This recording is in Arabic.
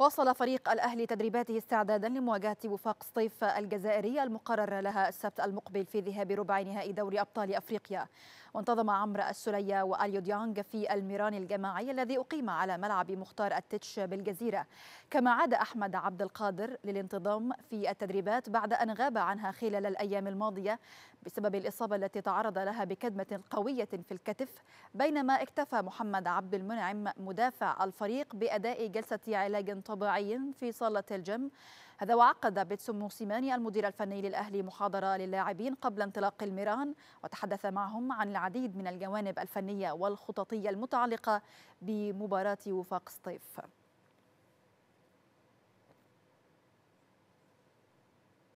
واصل فريق الأهلي تدريباته استعدادا لمواجهة وفاق سطيف الجزائرية المقرر لها السبت المقبل في ذهاب ربع نهائي دوري أبطال أفريقيا وانتظم عمرو السلية وأليو ديانغ في الميران الجماعي الذي أقيم على ملعب مختار التتش بالجزيرة كما عاد أحمد عبد القادر للانتظام في التدريبات بعد أن غاب عنها خلال الأيام الماضية بسبب الإصابة التي تعرض لها بكدمة قوية في الكتف بينما اكتفى محمد عبد المنعم مدافع الفريق بأداء جلسة علاج طبيعي في صالة الجيم هذا وعقد بيتسو موسيماني المدير الفني للأهلي محاضرة للاعبين قبل انطلاق الميران وتحدث معهم عن العديد من الجوانب الفنية والخططية المتعلقة بمباراة وفاق سطيف